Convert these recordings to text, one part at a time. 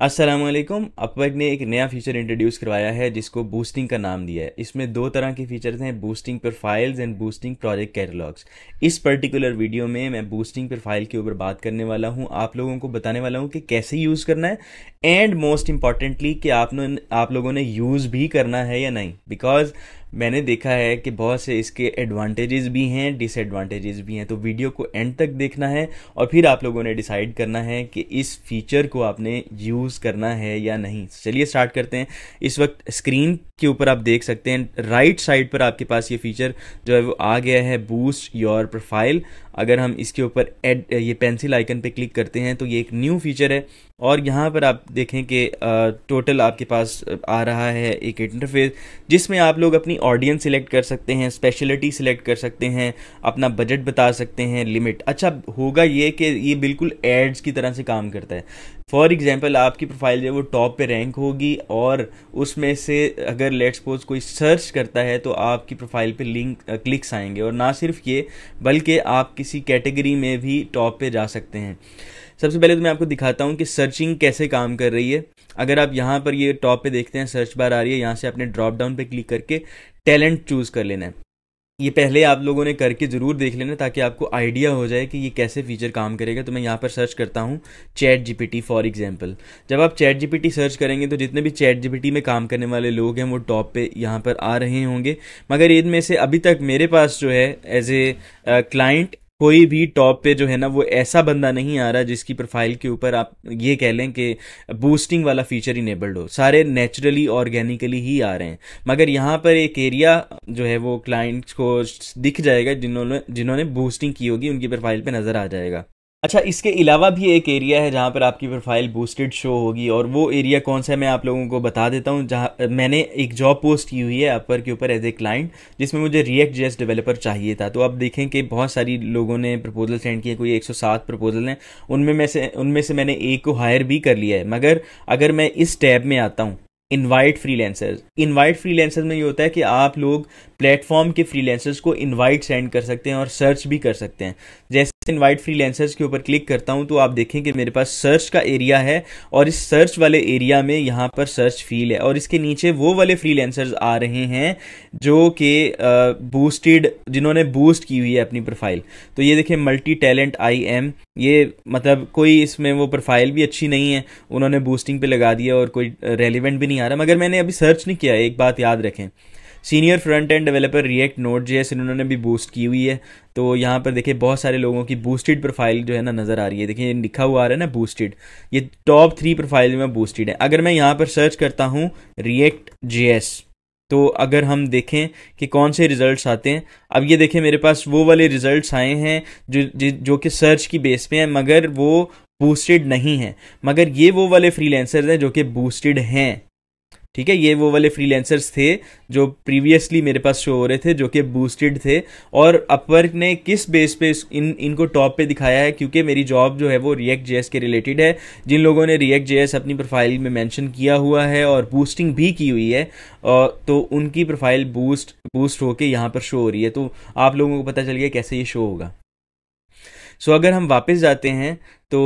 वालेकुम अपवर्क ने एक नया फीचर इंट्रोड्यूस करवाया है जिसको बूस्टिंग का नाम दिया है इसमें दो तरह के फीचर्स हैं boosting profiles and boosting project catalogs इस पर्टिकुलर वीडियो में मैं बूस्टिंग प्रोफाइल के ऊपर बात करने वाला हूं आप लोगों को बताने वाला हूं कि कैसे यूज़ करना है एंड मोस्ट इंपॉर्टेंटली कि आप, आप लोगों ने यूज़ भी करना है या नहीं बिकॉज मैंने देखा है कि बहुत से इसके एडवांटेजेस भी हैं डिसएडवांटेजेस भी हैं तो वीडियो को एंड तक देखना है और फिर आप लोगों ने डिसाइड करना है कि इस फीचर को आपने यूज़ करना है या नहीं चलिए स्टार्ट करते हैं इस वक्त स्क्रीन के ऊपर आप देख सकते हैं राइट साइड पर आपके पास ये फीचर जो है वो आ गया है बूस्ट योर प्रोफाइल अगर हम इसके ऊपर एड ये पेंसिल आइकन पे क्लिक करते हैं तो ये एक न्यू फीचर है और यहाँ पर आप देखें कि टोटल आपके पास आ रहा है एक इंटरफेस जिसमें आप लोग अपनी ऑडियंस सिलेक्ट कर सकते हैं स्पेशलिटी सिलेक्ट कर सकते हैं अपना बजट बता सकते हैं लिमिट अच्छा होगा ये कि ये बिल्कुल एड्स की तरह से काम करता है फॉर एग्जाम्पल आपकी प्रोफाइल जो है वो टॉप पे रैंक होगी और उसमें से अगर लेट्स सपोज कोई सर्च करता है तो आपकी प्रोफाइल पे लिंक क्लिक्स आएंगे और ना सिर्फ ये बल्कि आप किसी कैटेगरी में भी टॉप पे जा सकते हैं सबसे पहले तो मैं आपको दिखाता हूँ कि सर्चिंग कैसे काम कर रही है अगर आप यहाँ पर ये टॉप पे देखते हैं सर्च बार आ रही है यहाँ से आपने ड्रॉप डाउन पे क्लिक करके टैलेंट चूज़ कर लेना है ये पहले आप लोगों ने करके ज़रूर देख लेना ताकि आपको आइडिया हो जाए कि ये कैसे फीचर काम करेगा तो मैं यहाँ पर सर्च करता हूँ चैट जीपीटी फॉर एग्जांपल जब आप चैट जीपीटी सर्च करेंगे तो जितने भी चैट जीपीटी में काम करने वाले लोग हैं वो टॉप पे यहाँ पर आ रहे होंगे मगर इनमें से अभी तक मेरे पास जो है एज ए क्लाइंट कोई भी टॉप पे जो है ना वो ऐसा बंदा नहीं आ रहा जिसकी प्रोफाइल के ऊपर आप ये कह लें कि बूस्टिंग वाला फीचर इनेबल्ड हो सारे नेचुरली ऑर्गेनिकली ही आ रहे हैं मगर यहाँ पर एक एरिया जो है वो क्लाइंट्स को दिख जाएगा जिन्होंने जिन्होंने बूस्टिंग की होगी उनकी प्रोफाइल पर नज़र आ जाएगा अच्छा इसके अलावा भी एक एरिया है जहाँ पर आपकी प्रोफाइल बूस्टेड शो होगी और वो एरिया कौन सा है मैं आप लोगों को बता देता हूँ जहाँ मैंने एक जॉब पोस्ट की हुई है अपवर के ऊपर एज ए क्लाइंट जिसमें मुझे रिएक्ट जेस डेवलपर चाहिए था तो आप देखें कि बहुत सारी लोगों ने प्रपोजल सेंड किए कोई सात प्रपोजल हैं उनमें मैं से उनमें से मैंने एक को हायर भी कर लिया है मगर अगर मैं इस टैब में आता हूँ लेंसर्स इन्वाइट फ्री लेंसर्स में ये होता है कि आप लोग प्लेटफॉर्म के लेंसर्स को इन्वाइट सेंड कर सकते हैं और सर्च भी कर सकते हैं जैसे इनवाइट फ्रीलांसर्स के ऊपर क्लिक करता हूं तो आप देखें कि मेरे पास सर्च का एरिया है और इस सर्च वाले एरिया में यहां पर सर्च फील है और इसके नीचे वो वाले फ्रीलांसर्स आ रहे हैं जो कि बूस्टेड जिन्होंने बूस्ट की हुई है अपनी प्रोफाइल तो ये देखें मल्टी टैलेंट आई एम ये मतलब कोई इसमें वो प्रोफाइल भी अच्छी नहीं है उन्होंने बूस्टिंग पे लगा दिया और कोई रेलिवेंट भी नहीं आ रहा मगर मैंने अभी सर्च नहीं किया एक बात याद रखें senior front end developer react node J इन्होंने भी बूस्ट की हुई है तो यहाँ पर देखिए बहुत सारे लोगों की बूस्टेड प्रोफाइल जो है ना नज़र आ रही है देखिए लिखा हुआ आ रहा है ना बूस्टेड ये टॉप थ्री प्रोफाइल में बूस्टेड है अगर मैं यहाँ पर सर्च करता हूँ रिएक्ट जे तो अगर हम देखें कि कौन से रिजल्ट्स आते हैं अब ये देखें मेरे पास वो वाले रिजल्ट्स आए हैं जो जो कि सर्च की बेस पे हैं मगर वो बूस्टेड नहीं है मगर ये वो वाले फ्रीलांसर्स हैं जो कि बूस्टेड हैं ठीक है ये वो वाले फ्रीलैंसर्स थे जो प्रीवियसली मेरे पास शो हो रहे थे जो कि बूस्टेड थे और अपवर्क ने किस बेस पे इन इनको टॉप पे दिखाया है क्योंकि मेरी जॉब जो है वो रिएक्ट जेएस के रिलेटेड है जिन लोगों ने रिएक्ट जेएस अपनी प्रोफाइल में मेंशन किया हुआ है और बूस्टिंग भी की हुई है तो उनकी प्रोफाइल बूस्ट बूस्ट होकर यहाँ पर शो हो रही है तो आप लोगों को पता चल गया कैसे ये शो होगा सो अगर हम वापस जाते हैं तो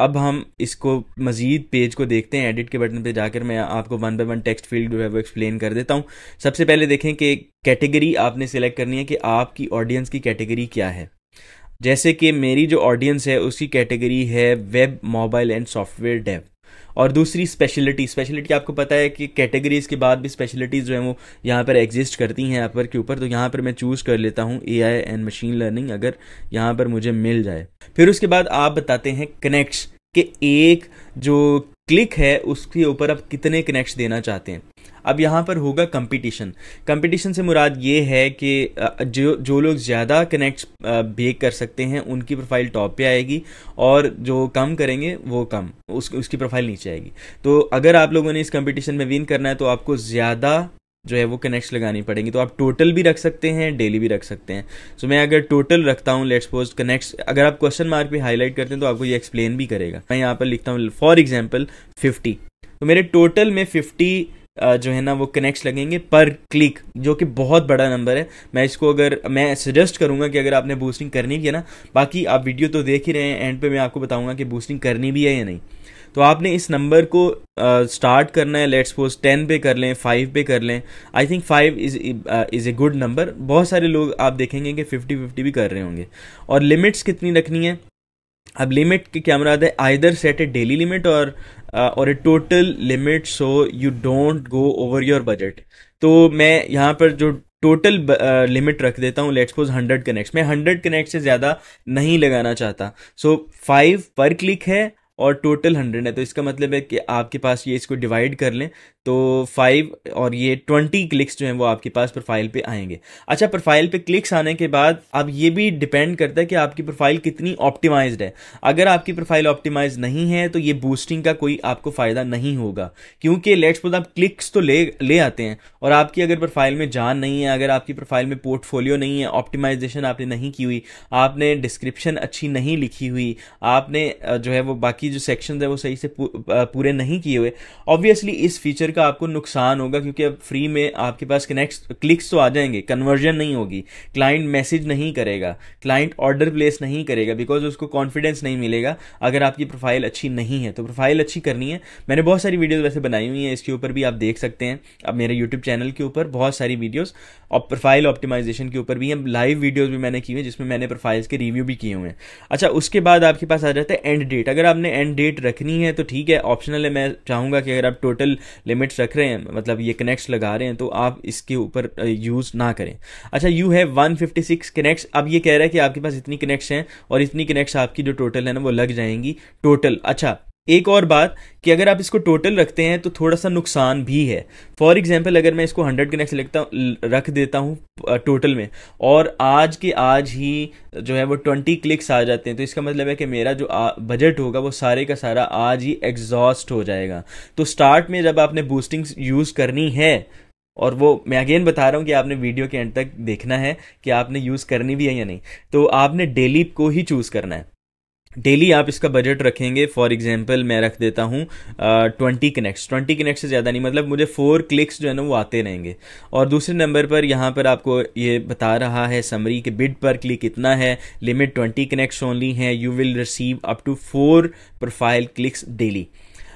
अब हम इसको मज़ीद पेज को देखते हैं एडिट के बटन पे जाकर मैं आपको one by one text field जो है वो एक्सप्लेन कर देता हूँ सबसे पहले देखें कि कैटेगरी आपने सेलेक्ट करनी है कि आपकी ऑडियंस की कैटेगरी क्या है जैसे कि मेरी जो ऑडियंस है उसकी कैटेगरी है web mobile and software dev और दूसरी स्पेशलिटी स्पेशलिटी आपको पता है कि कैटेगरीज के बाद भी स्पेशलिटीज़ जो है वो यहाँ पर एग्जिस्ट करती हैं ऐप के ऊपर तो यहाँ पर मैं चूज़ कर लेता हूँ A I and machine learning अगर यहाँ पर मुझे मिल जाए फिर उसके बाद आप बताते हैं कनेक्ट्स के एक जो क्लिक है उसके ऊपर आप कितने कनेक्ट देना चाहते हैं अब यहाँ पर होगा कंपटीशन कंपटीशन से मुराद ये है कि जो जो लोग ज़्यादा कनेक्ट बेक कर सकते हैं उनकी प्रोफाइल टॉप पे आएगी और जो कम करेंगे वो कम उस, उसकी प्रोफाइल नीचे आएगी तो अगर आप लोगों ने इस कंपटीशन में विन करना है तो आपको ज़्यादा जो है वो कनेक्ट लगानी पड़ेंगी तो आप टोटल भी रख सकते हैं डेली भी रख सकते हैं सो so, मैं अगर टोटल रखता हूँ लेट्स सपोज कनेक्ट अगर आप क्वेश्चन मार्क पे हाईलाइट करते हैं तो आपको ये एक्सप्लेन भी करेगा मैं यहाँ पर लिखता हूँ फॉर एग्जाम्पल फिफ्टी तो मेरे टोटल में फिफ्टी जो है ना वो कनेक्ट्स लगेंगे पर क्लिक जो कि बहुत बड़ा नंबर है मैं इसको अगर मैं सजेस्ट करूंगा कि अगर आपने बूस्टिंग करनी भी है ना बाकी आप वीडियो तो देख ही रहे हैं एंड पे मैं आपको बताऊँगा कि बूस्टिंग करनी भी है या नहीं तो आपने इस नंबर को स्टार्ट uh, करना है लेट्स सपोज टेन पे कर लें फाइव पे कर लें I think five is is a good number बहुत सारे लोग आप देखेंगे कि फिफ्टी फिफ्टी भी कर रहे होंगे और लिमिट्स कितनी रखनी है अब लिमिट के क्या मुराद है either set a daily limit और और a total limit so you don't go over your budget तो मैं यहाँ पर जो टोटल लिमिट uh, रख देता हूँ लेट्स सपोज हंड्रेड कनेक्ट्स मैं हंड्रेड कनेक्ट से ज़्यादा नहीं लगाना चाहता सो फाइव पर क्लिक है और टोटल हंड्रेड है तो इसका मतलब है कि आपके पास ये इसको डिवाइड कर लें तो फाइव और ये ट्वेंटी क्लिक्स जो हैं वो आपके पास प्रोफाइल पे आएंगे अच्छा प्रोफाइल पे क्लिक्स आने के बाद अब ये भी डिपेंड करता है कि आपकी प्रोफाइल कितनी ऑप्टिमाइज्ड है अगर आपकी प्रोफाइल ऑप्टिमाइज नहीं है तो ये बूस्टिंग का कोई आपको फ़ायदा नहीं होगा क्योंकि लेट्स बोल आप क्लिक्स तो ले ले आते हैं और आपकी अगर प्रोफाइल में जान नहीं है अगर आपकी प्रोफाइल में पोर्टफोलियो नहीं है ऑप्टिमाइजेशन आपने नहीं की हुई आपने डिस्क्रिप्शन अच्छी नहीं लिखी हुई आपने जो है वो बाकी जो सेक्शन है वो सही से पूरे नहीं किए हुए ऑब्वियसली इस फीचर का आपको नुकसान होगा क्योंकि अब फ्री में आपके पास कनेक्ट क्लिक्स तो आ जाएंगे कन्वर्जन नहीं होगी क्लाइंट मैसेज नहीं करेगा क्लाइंट ऑर्डर प्लेस नहीं करेगा बिकॉज उसको कॉन्फिडेंस नहीं मिलेगा अगर आपकी प्रोफाइल अच्छी नहीं है तो प्रोफाइल अच्छी करनी है मैंने बहुत सारी वीडियोज़ वैसे बनाई हुई हैं इसके ऊपर भी आप देख सकते हैं अब मेरे यूट्यूब चैनल के ऊपर बहुत सारी वीडियोज़ और प्रोफाइल ऑप्टिमाइजेशन के ऊपर भी हैं लाइव वीडियोज़ भी मैंने की हुई जिसमें मैंने प्रोफाइल्स के रिव्यू भी किए हुए हैं अच्छा उसके बाद आपके पास आ जाता है एंड डेट अगर आपने एंड डेट रखनी है तो ठीक है ऑप्शनल है मैं चाहूँगा कि अगर आप टोटल लिमिट्स रख रहे हैं मतलब ये कनेक्ट्स लगा रहे हैं तो आप इसके ऊपर यूज़ ना करें अच्छा यू हैव 156 फिफ्टी कनेक्ट्स अब ये कह रहा है कि आपके पास इतनी कनेक्ट्स हैं और इतनी कनेक्ट्स आपकी जो टोटल है ना वो लग जाएंगी टोटल अच्छा एक और बात कि अगर आप इसको टोटल रखते हैं तो थोड़ा सा नुकसान भी है फॉर एग्जाम्पल अगर मैं इसको हंड्रेड कनेक्ट लेता रख देता हूँ टोटल में और आज के आज ही जो है वो ट्वेंटी क्लिक्स आ जाते हैं तो इसका मतलब है कि मेरा जो बजट होगा वो सारे का सारा आज ही एग्जॉस्ट हो जाएगा तो स्टार्ट में जब आपने बूस्टिंग यूज़ करनी है और वो मैं अगेन बता रहा हूँ कि आपने वीडियो के एंड तक देखना है कि आपने यूज़ करनी भी है या नहीं तो आपने डेली को ही चूज़ करना है डेली आप इसका बजट रखेंगे फॉर एग्जांपल मैं रख देता हूँ ट्वेंटी कनेक्ट्स ट्वेंटी कनेक्ट से ज़्यादा नहीं मतलब मुझे फोर क्लिक्स जो है ना वो आते रहेंगे और दूसरे नंबर पर यहाँ पर आपको ये बता रहा है समरी के बिड पर क्लिक इतना है लिमिट ट्वेंटी कनेक्ट्स ओनली हैं you will receive up to four profile clicks daily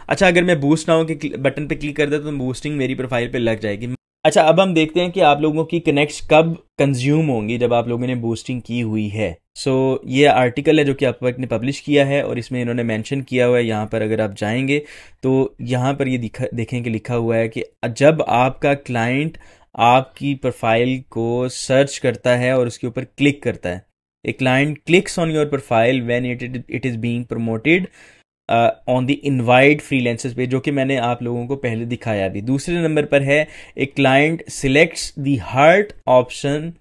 अच्छा अगर मैं बूस्ट नाउ के बटन पर क्लिक कर देता तो बूस्टिंग मेरी प्रोफाइल पर लग जाएगी अच्छा अब हम देखते हैं कि आप लोगों की कनेक्ट कब कंज्यूम होंगी जब आप लोगों ने बूस्टिंग की हुई है सो so, ये आर्टिकल है जो कि अपवर्क ने पब्लिश किया है और इसमें इन्होंने मेंशन किया हुआ है यहाँ पर अगर आप जाएंगे तो यहाँ पर ये दिखा देखें कि लिखा हुआ है कि जब आपका क्लाइंट आपकी प्रोफाइल को सर्च करता है और उसके ऊपर क्लिक करता है a client clicks on your profile when it it is being promoted on the invite freelancers पे जो कि मैंने आप लोगों को पहले दिखाया भी दूसरे नंबर पर है a client selects the heart option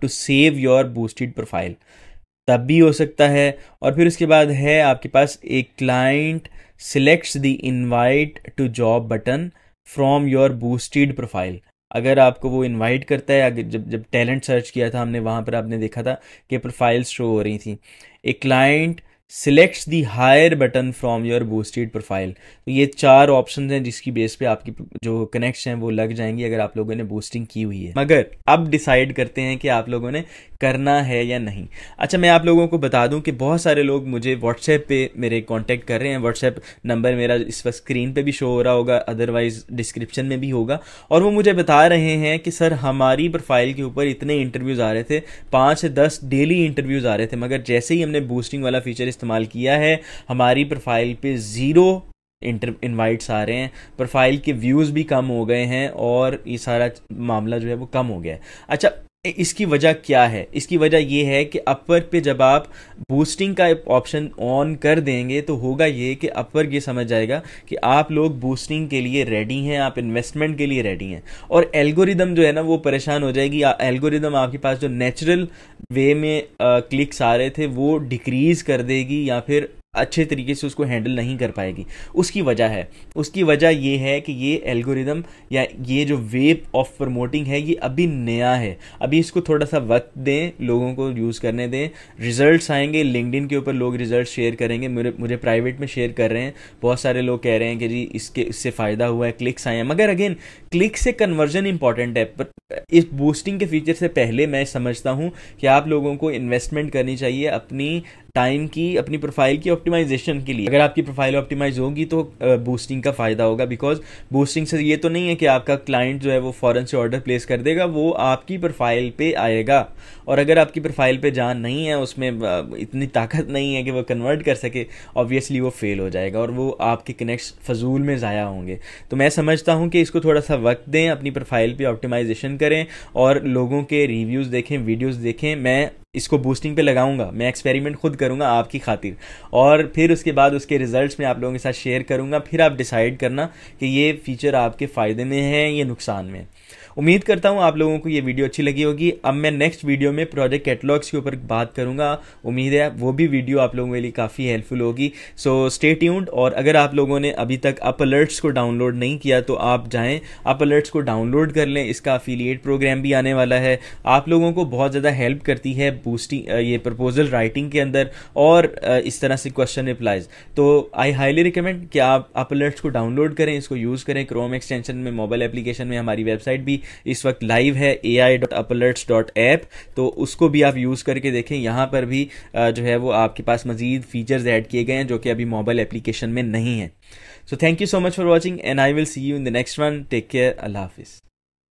to save your boosted profile तब भी हो सकता है और फिर उसके बाद है आपके पास a client selects the invite to job button from your boosted profile अगर आपको वो इनवाइट करता है अगर जब जब टैलेंट सर्च किया था हमने वहाँ पर आपने देखा था कि प्रोफाइल्स शो हो रही थी a client select the hire button from your boosted profile तो ये चार ऑप्शन हैं जिसकी बेस पे आपकी जो कनेक्ट है वो लग जाएंगी अगर आप लोगों ने बूस्टिंग की हुई है मगर अब डिसाइड करते हैं कि आप लोगों ने करना है या नहीं अच्छा मैं आप लोगों को बता दूं कि बहुत सारे लोग मुझे व्हाट्सएप पे मेरे कांटेक्ट कर रहे हैं व्हाट्सएप नंबर मेरा इस वक्त स्क्रीन पे भी शो हो रहा होगा अदरवाइज डिस्क्रिप्शन में भी होगा और वो मुझे बता रहे हैं कि सर हमारी प्रोफाइल के ऊपर इतने इंटरव्यूज़ आ रहे थे पाँच से दस डेली इंटरव्यूज़ आ रहे थे मगर जैसे ही हमने बूस्टिंग वाला फीचर इस्तेमाल किया है हमारी प्रोफाइल पर ज़ीरो इंटर इन्वाइट्स आ रहे हैं प्रोफाइल के व्यूज़ भी कम हो गए हैं और ये सारा मामला जो है वो कम हो गया है अच्छा इसकी वजह क्या है इसकी वजह यह है कि अपर पे जब आप बूस्टिंग का ऑप्शन ऑन कर देंगे तो होगा ये कि अपर ये समझ जाएगा कि आप लोग बूस्टिंग के लिए रेडी हैं आप इन्वेस्टमेंट के लिए रेडी हैं और एल्गोरिदम जो है ना वो परेशान हो जाएगी एल्गोरिदम आपके पास जो नेचुरल वे में क्लिक्स आ रहे थे वो डिक्रीज कर देगी या फिर अच्छे तरीके से उसको हैंडल नहीं कर पाएगी उसकी वजह है उसकी वजह ये है कि ये एल्गोरिदम या ये जो वेब ऑफ प्रमोटिंग है ये अभी नया है अभी इसको थोड़ा सा वक्त दें लोगों को यूज़ करने दें रिजल्ट्स आएंगे लिंकडिन के ऊपर लोग रिजल्ट शेयर करेंगे मुझे मुझे प्राइवेट में शेयर कर रहे हैं बहुत सारे लोग कह रहे हैं कि जी इसके इससे फ़ायदा हुआ है क्लिक्स आए हैं मगर अगेन क्लिक से कन्वर्जन इंपॉर्टेंट है पर इस बूस्टिंग के फीचर से पहले मैं समझता हूँ कि आप लोगों को इन्वेस्टमेंट करनी चाहिए अपनी टाइम की अपनी प्रोफाइल की और ऑप्टिमाइजेशन के लिए अगर आपकी प्रोफाइल ऑप्टिमाइज होगी तो बूस्टिंग का फ़ायदा होगा बिकॉज बूस्टिंग से ये तो नहीं है कि आपका क्लाइंट जो है वो फ़ौरन से ऑर्डर प्लेस कर देगा वो आपकी प्रोफाइल पे आएगा और अगर आपकी प्रोफाइल पे जान नहीं है उसमें इतनी ताकत नहीं है कि वो कन्वर्ट कर सके ऑब्वियसली वो फेल हो जाएगा और वो आपके कनेक्ट फजूल में ज़ाया होंगे तो मैं समझता हूँ कि इसको थोड़ा सा वक्त दें अपनी प्रोफाइल पर ऑप्टिमाइजेशन करें और लोगों के रिव्यूज़ देखें वीडियोज़ देखें मैं इसको बूस्टिंग पे लगाऊंगा मैं एक्सपेरिमेंट खुद करूंगा आपकी खातिर और फिर उसके बाद उसके रिजल्ट्स में आप लोगों के साथ शेयर करूंगा फिर आप डिसाइड करना कि ये फीचर आपके फ़ायदे में है या नुकसान में उम्मीद करता हूँ आप लोगों को ये वीडियो अच्छी लगी होगी अब मैं नेक्स्ट वीडियो में प्रोजेक्ट कैटलॉग्स के ऊपर बात करूँगा उम्मीद है वो भी वीडियो आप लोगों के लिए काफ़ी हेल्पफुल होगी सो स्टे ट्यून्ड और अगर आप लोगों ने अभी तक अप अलर्ट्स को डाउनलोड नहीं किया तो आप जाएँ अप अलर्ट्स को डाउनलोड कर लें इसका अफिलिएट प्रोग्राम भी आने वाला है आप लोगों को बहुत ज़्यादा हेल्प करती है बूस्टिंग ये प्रपोजल राइटिंग के अंदर और इस तरह से क्वेश्चन रिप्लाइज तो आई हाईली रिकमेंड कि आप अप अलर्ट्स को डाउनलोड करें इसको यूज़ करें क्रोम एक्सटेंशन में मोबाइल एप्लीकेशन में हमारी वेबसाइट भी इस वक्त लाइव है A I dot upalerts dot app तो उसको भी आप यूज़ करके देखें यहाँ पर भी जो है वो आपके पास मजीद फीचर्स ऐड किए गए हैं जो कि अभी मोबाइल एप्लीकेशन में नहीं है so thank you so much for watching and I will see you in the next one take care अल्लाह हाफिज़